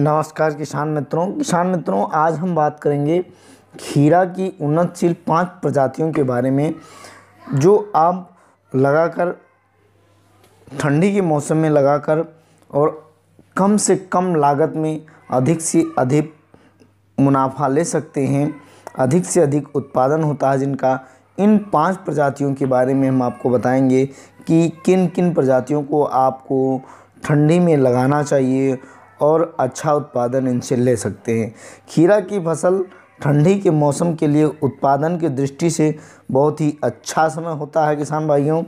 नमस्कार किसान मित्रों किसान मित्रों आज हम बात करेंगे खीरा की उन्नतशील पांच प्रजातियों के बारे में जो आप लगाकर ठंडी के मौसम में लगाकर और कम से कम लागत में अधिक से अधिक मुनाफा ले सकते हैं अधिक से अधिक उत्पादन होता है जिनका इन पांच प्रजातियों के बारे में हम आपको बताएंगे कि किन किन प्रजातियों को आपको ठंडी में लगाना चाहिए और अच्छा उत्पादन इनसे ले सकते हैं खीरा की फसल ठंडी के मौसम के लिए उत्पादन की दृष्टि से बहुत ही अच्छा समय होता है किसान भाइयों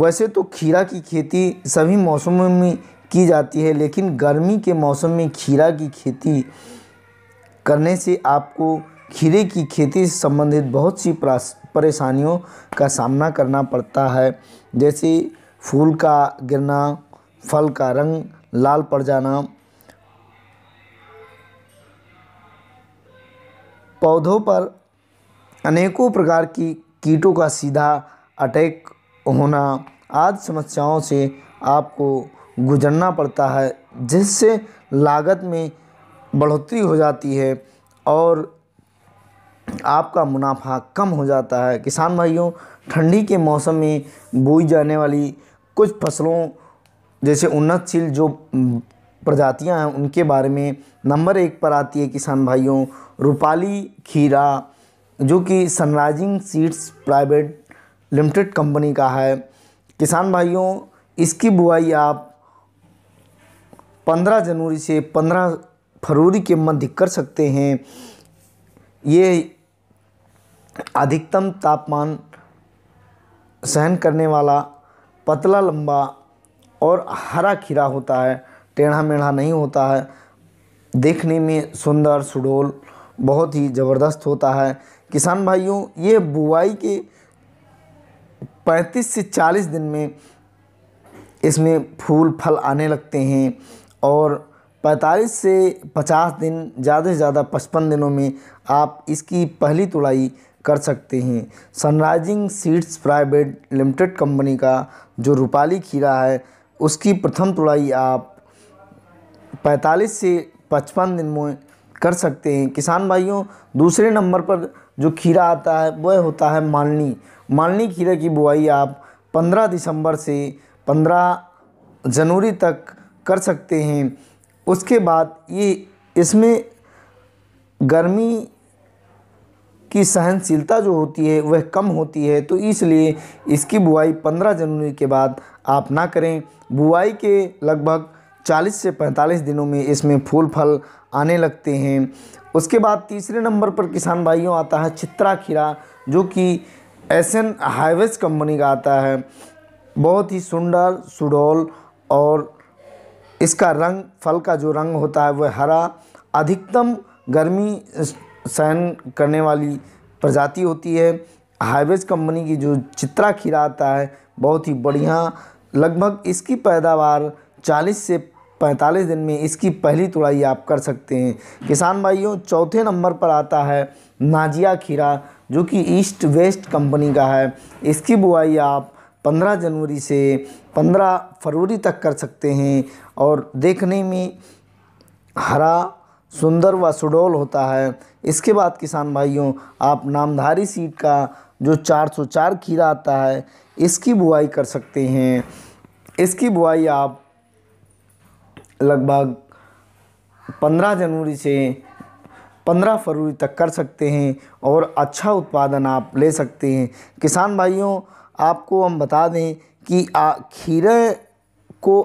वैसे तो खीरा की खेती सभी मौसमों में की जाती है लेकिन गर्मी के मौसम में खीरा की खेती करने से आपको खीरे की खेती से संबंधित बहुत सी परेशानियों का सामना करना पड़ता है जैसे फूल का गिरना फल का रंग लाल पड़ जाना पौधों पर अनेकों प्रकार की कीटों का सीधा अटैक होना आदि समस्याओं से आपको गुजरना पड़ता है जिससे लागत में बढ़ोतरी हो जाती है और आपका मुनाफा कम हो जाता है किसान भाइयों ठंडी के मौसम में बोई जाने वाली कुछ फसलों जैसे उन्नतशील जो प्रजातियां हैं उनके बारे में नंबर एक पर आती है किसान भाइयों रूपाली खीरा जो कि sunrising seeds private limited company का है किसान भाइयों इसकी बुआई आप 15 जनवरी से 15 फरवरी के मध्य कर सकते हैं ये अधिकतम तापमान सहन करने वाला पतला लंबा और हरा खीरा होता है टेढ़ा मेढ़ा नहीं होता है देखने में सुंदर सुडोल बहुत ही ज़बरदस्त होता है किसान भाइयों ये बुआई के 35 से 40 दिन में इसमें फूल फल आने लगते हैं और 45 से 50 दिन ज़्यादा से ज़्यादा 55 दिनों में आप इसकी पहली तुड़ाई कर सकते हैं sunrising seeds private limited company का जो रूपाली खीरा है उसकी प्रथम तुड़ाई आप 45 से 55 दिन में कर सकते हैं किसान भाइयों दूसरे नंबर पर जो खीरा आता है वह होता है मालनी मालनी खीरे की बुआई आप 15 दिसंबर से 15 जनवरी तक कर सकते हैं उसके बाद ये इसमें गर्मी की सहनशीलता जो होती है वह कम होती है तो इसलिए इसकी बुआई 15 जनवरी के बाद आप ना करें बुआई के लगभग 40 से 45 दिनों में इसमें फूल फल आने लगते हैं उसके बाद तीसरे नंबर पर किसान भाइयों आता है चित्रा खीरा जो कि एन हाईवेज कंपनी का आता है बहुत ही सुंदर सुडौल और इसका रंग फल का जो रंग होता है वह हरा अधिकतम गर्मी सहन करने वाली प्रजाति होती है हाईवेज कंपनी की जो चित्रा खीरा आता है बहुत ही बढ़िया लगभग इसकी पैदावार 40 से 45 दिन में इसकी पहली तुड़ाई आप कर सकते हैं किसान भाइयों चौथे नंबर पर आता है नाजिया खीरा जो कि ईस्ट वेस्ट कंपनी का है इसकी बुआई आप 15 जनवरी से 15 फरवरी तक कर सकते हैं और देखने में हरा सुंदर व सुडोल होता है इसके बाद किसान भाइयों आप नामधारी सीट का जो 404 खीरा आता है इसकी बुआई कर सकते हैं इसकी बुआई आप लगभग 15 जनवरी से 15 फरवरी तक कर सकते हैं और अच्छा उत्पादन आप ले सकते हैं किसान भाइयों आपको हम बता दें कि आ खीरे को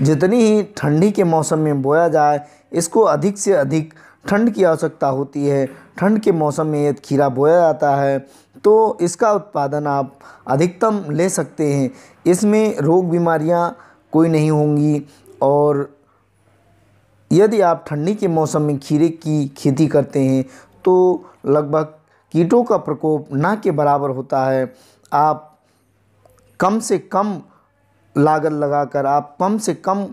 जितनी ही ठंडी के मौसम में बोया जाए इसको अधिक से अधिक ठंड की आवश्यकता होती है ठंड के मौसम में यदि खीरा बोया जाता है तो इसका उत्पादन आप अधिकतम ले सकते हैं इसमें रोग बीमारियां कोई नहीं होंगी और यदि आप ठंडी के मौसम में खीरे की खेती करते हैं तो लगभग कीटों का प्रकोप ना के बराबर होता है आप कम से कम लागत लगाकर आप कम से कम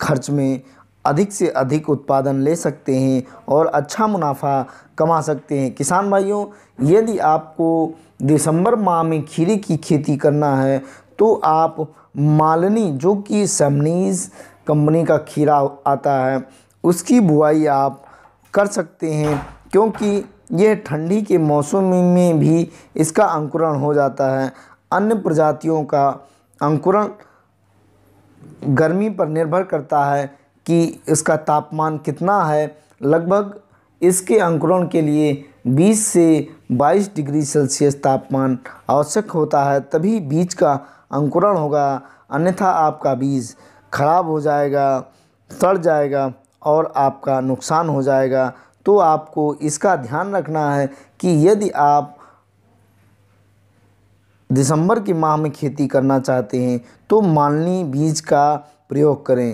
खर्च में अधिक से अधिक उत्पादन ले सकते हैं और अच्छा मुनाफा कमा सकते हैं किसान भाइयों यदि आपको दिसंबर माह में खीरे की खेती करना है तो आप मालनी जो कि सेमनीज़ कंपनी का खीरा आता है उसकी बुआई आप कर सकते हैं क्योंकि यह ठंडी के मौसम में भी इसका अंकुरण हो जाता है अन्य प्रजातियों का अंकुरण गर्मी पर निर्भर करता है कि इसका तापमान कितना है लगभग इसके अंकुरण के लिए 20 से 22 डिग्री सेल्सियस तापमान आवश्यक होता है तभी बीज का अंकुरण होगा अन्यथा आपका बीज खराब हो जाएगा सड़ जाएगा और आपका नुकसान हो जाएगा तो आपको इसका ध्यान रखना है कि यदि आप दिसंबर के माह में खेती करना चाहते हैं तो मालनी बीज का प्रयोग करें